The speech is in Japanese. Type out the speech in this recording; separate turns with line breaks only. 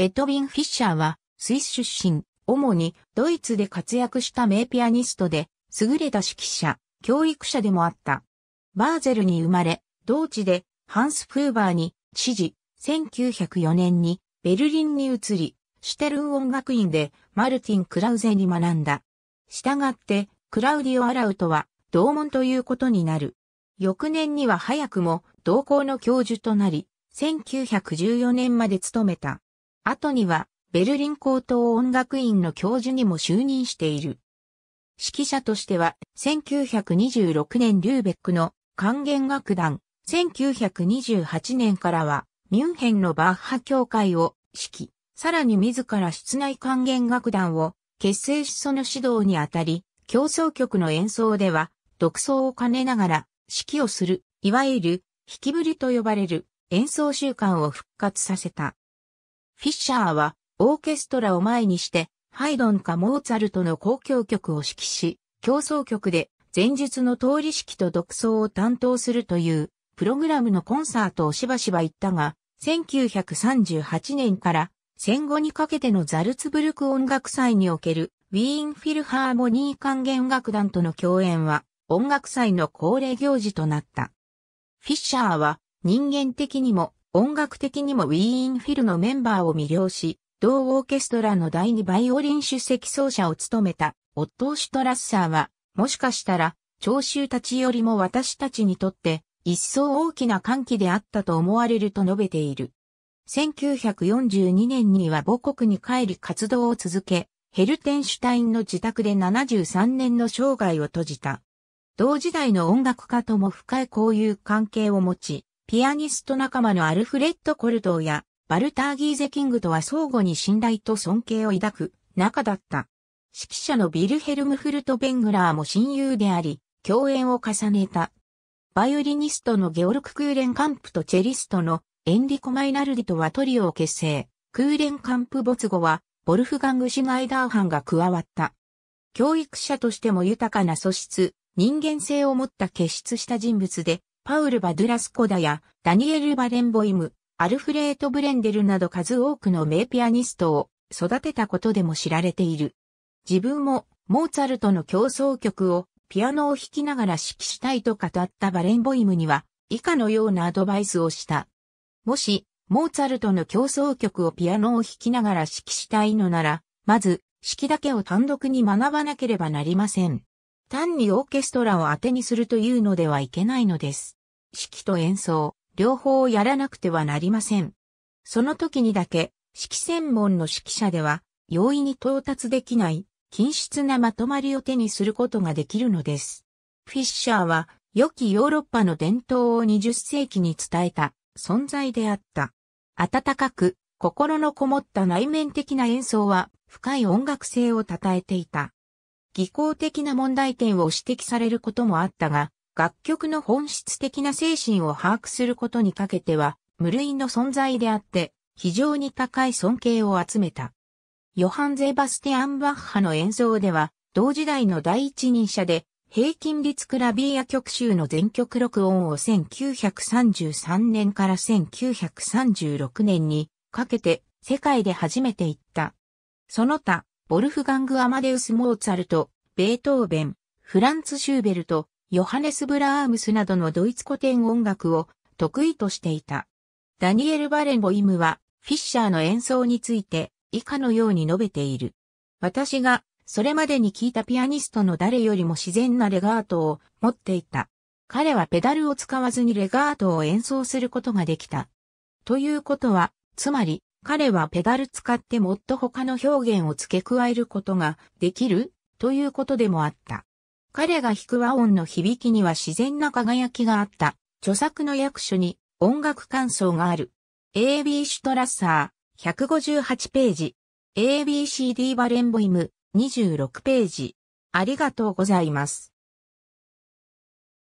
エッドヴィン・フィッシャーは、スイス出身、主にドイツで活躍した名ピアニストで、優れた指揮者、教育者でもあった。バーゼルに生まれ、同地でハンス・フーバーに指示、1904年にベルリンに移り、シュテルン音楽院でマルティン・クラウゼに学んだ。従って、クラウディオ・アラウトは同門ということになる。翌年には早くも同校の教授となり、1914年まで勤めた。後には、ベルリン高等音楽院の教授にも就任している。指揮者としては、1926年リューベックの管弦楽団、1928年からは、ミュンヘンのバッハ協会を指揮、さらに自ら室内管弦楽団を結成しその指導にあたり、競争曲の演奏では、独奏を兼ねながら指揮をする、いわゆる、引きぶりと呼ばれる演奏習慣を復活させた。フィッシャーはオーケストラを前にして、ハイドンかモーツァルトの交響曲を指揮し、競争曲で前述の通り式と独奏を担当するというプログラムのコンサートをしばしば行ったが、1938年から戦後にかけてのザルツブルク音楽祭におけるウィーンフィルハーモニー管弦楽団との共演は音楽祭の恒例行事となった。フィッシャーは人間的にも音楽的にもウィーンフィルのメンバーを魅了し、同オーケストラの第2バイオリン首席奏者を務めた、オットー・シュトラッサーは、もしかしたら、聴衆たちよりも私たちにとって、一層大きな歓喜であったと思われると述べている。1942年には母国に帰り活動を続け、ヘルテンシュタインの自宅で73年の生涯を閉じた。同時代の音楽家とも深い交友関係を持ち、ピアニスト仲間のアルフレッド・コルトーや、バルターギーゼ・キングとは相互に信頼と尊敬を抱く仲だった。指揮者のビルヘルム・フルト・ベングラーも親友であり、共演を重ねた。バイオリニストのゲオルク・クーレンカンプとチェリストのエンリコ・マイナルディとはトリオを結成。クーレンカンプ没後は、ボルフガング・シュナイダー班が加わった。教育者としても豊かな素質、人間性を持った傑出した人物で、パウル・バドゥラスコダやダニエル・バレンボイム、アルフレート・ブレンデルなど数多くの名ピアニストを育てたことでも知られている。自分もモーツァルトの競争曲をピアノを弾きながら指揮したいと語ったバレンボイムには以下のようなアドバイスをした。もし、モーツァルトの競争曲をピアノを弾きながら指揮したいのなら、まず、指揮だけを単独に学ばなければなりません。単にオーケストラを当てにするというのではいけないのです。指揮と演奏、両方をやらなくてはなりません。その時にだけ、指揮専門の指揮者では、容易に到達できない、均質なまとまりを手にすることができるのです。フィッシャーは、良きヨーロッパの伝統を20世紀に伝えた存在であった。温かく、心のこもった内面的な演奏は、深い音楽性を称えていた。技巧的な問題点を指摘されることもあったが、楽曲の本質的な精神を把握することにかけては、無類の存在であって、非常に高い尊敬を集めた。ヨハン・ゼバスティアン・バッハの演奏では、同時代の第一人者で、平均率クラビーヤ曲集の全曲録音を1933年から1936年にかけて世界で初めて行った。その他、ボルフガング・アマデウス・モーツァルト、ベートーベン、フランツ・シューベルト、ヨハネス・ブラームスなどのドイツ古典音楽を得意としていた。ダニエル・バレンボイムは、フィッシャーの演奏について、以下のように述べている。私が、それまでに聞いたピアニストの誰よりも自然なレガートを持っていた。彼はペダルを使わずにレガートを演奏することができた。ということは、つまり、彼はペダル使ってもっと他の表現を付け加えることができるということでもあった。彼が弾く和音の響きには自然な輝きがあった。著作の役所に音楽感想がある。AB シュトラッサー、158ページ。ABCD バレンボイム、26ページ。ありがとうございます。